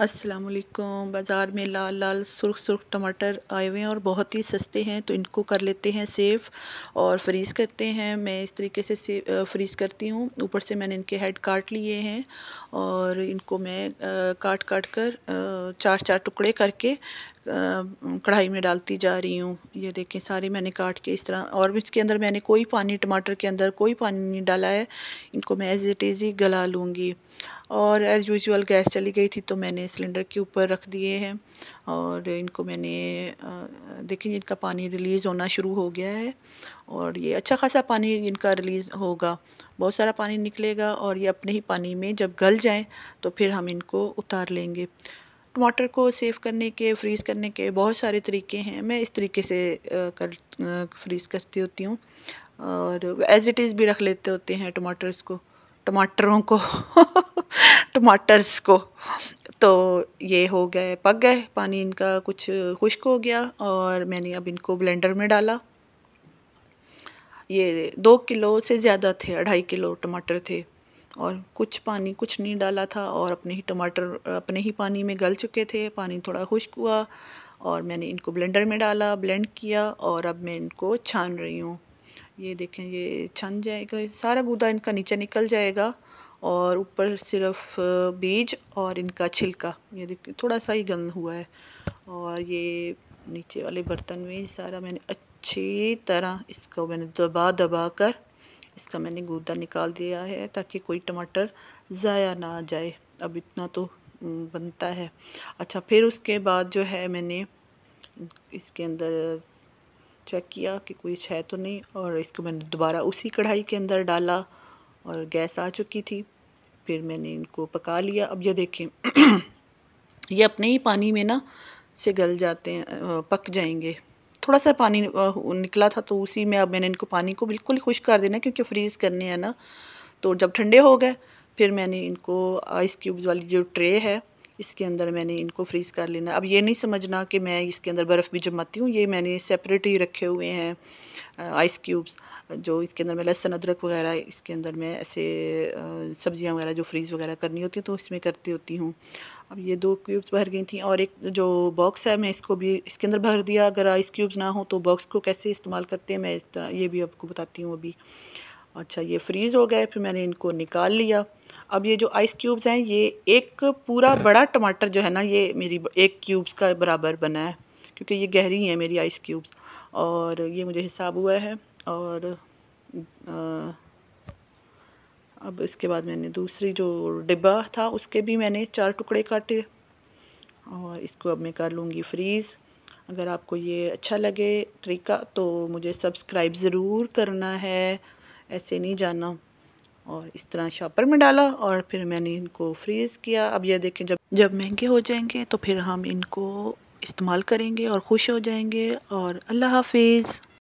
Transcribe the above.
असलकुम बाज़ार में लाल लाल सुरख सुरख टमाटर आए हुए हैं और बहुत ही सस्ते हैं तो इनको कर लेते हैं सेव और फ्रीज़ करते हैं मैं इस तरीके से फ्रीज़ करती हूँ ऊपर से मैंने इनके हेड काट लिए हैं और इनको मैं काट काट कर चार चार टुकड़े करके कढ़ाई में डालती जा रही हूँ ये देखें सारे मैंने काट के इस तरह और इसके अंदर मैंने कोई पानी टमाटर के अंदर कोई पानी नहीं डाला है इनको मैं एज़ इट इज़ ही गला लूँगी और एज़ यूजल गैस चली गई थी तो मैंने सिलेंडर के ऊपर रख दिए हैं और इनको मैंने देखें इनका पानी रिलीज़ होना शुरू हो गया है और ये अच्छा खासा पानी इनका रिलीज़ होगा बहुत सारा पानी निकलेगा और ये अपने ही पानी में जब गल जाएँ तो फिर हम इनको उतार लेंगे टमाटर को सेव करने के फ्रीज़ करने के बहुत सारे तरीके हैं मैं इस तरीके से कर फ्रीज़ करती होती हूँ और एज़ इट इज़ भी रख लेते होते हैं टमाटर्स को टमाटरों को टमाटर्स को तो ये हो गए पक गए पानी इनका कुछ खुश्क हो गया और मैंने अब इनको ब्लेंडर में डाला ये दो किलो से ज़्यादा थे अढ़ाई किलो टमाटर थे और कुछ पानी कुछ नहीं डाला था और अपने ही टमाटर अपने ही पानी में गल चुके थे पानी थोड़ा खुश्क हुआ और मैंने इनको ब्लेंडर में डाला ब्लेंड किया और अब मैं इनको छान रही हूँ ये देखें ये छन जाएगा सारा गूदा इनका नीचे निकल जाएगा और ऊपर सिर्फ बीज और इनका छिलका ये देखिए थोड़ा सा ही गंद हुआ है और ये नीचे वाले बर्तन में सारा मैंने अच्छी तरह इसको मैंने दबा दबा कर इसका मैंने गुर्दा निकाल दिया है ताकि कोई टमाटर ज़ाया ना जाए अब इतना तो बनता है अच्छा फिर उसके बाद जो है मैंने इसके अंदर चेक किया कि कोई है तो नहीं और इसको मैंने दोबारा उसी कढ़ाई के अंदर डाला और गैस आ चुकी थी फिर मैंने इनको पका लिया अब ये देखें ये अपने ही पानी में ना से गल जाते हैं पक जाएंगे थोड़ा सा पानी निकला था तो उसी में अब मैंने इनको पानी को बिल्कुल खुश कर देना क्योंकि फ्रीज़ करने हैं ना तो जब ठंडे हो गए फिर मैंने इनको आइस क्यूब्स वाली जो ट्रे है इसके अंदर मैंने इनको फ्रीज़ कर लेना अब ये नहीं समझना कि मैं इसके अंदर बर्फ़ भी जमाती हूँ ये मैंने सेपरेट ही रखे हुए हैं आइस क्यूब्स जो इसके अंदर मैं लहसुन अदरक वगैरह इसके अंदर मैं ऐसे सब्ज़ियाँ वगैरह जो फ्रीज़ वगैरह करनी होती है तो इसमें करती होती हूँ अब ये दो क्यूब्स भर गई थी और एक जो बॉक्स है मैं इसको भी इसके अंदर भर दिया अगर आइस क्यूब्स ना हो तो बॉक्स को कैसे इस्तेमाल करते हैं मैं इस तरह ये भी आपको बताती हूँ अभी अच्छा ये फ्रीज़ हो गए फिर मैंने इनको निकाल लिया अब ये जो आइस क्यूब्स हैं ये एक पूरा बड़ा टमाटर जो है ना ये मेरी एक क्यूब्स का बराबर बना है क्योंकि ये गहरी है मेरी आइस क्यूब्स और ये मुझे हिसाब हुआ है और आ, अब इसके बाद मैंने दूसरी जो डिब्बा था उसके भी मैंने चार टुकड़े काटे और इसको अब मैं कर लूँगी फ्रीज़ अगर आपको ये अच्छा लगे तरीका तो मुझे सब्सक्राइब ज़रूर करना है ऐसे नहीं जाना और इस तरह शॉपर में डाला और फिर मैंने इनको फ्रीज़ किया अब यह देखें जब जब महंगे हो जाएंगे तो फिर हम इनको इस्तेमाल करेंगे और खुश हो जाएंगे और अल्लाह हाफिज़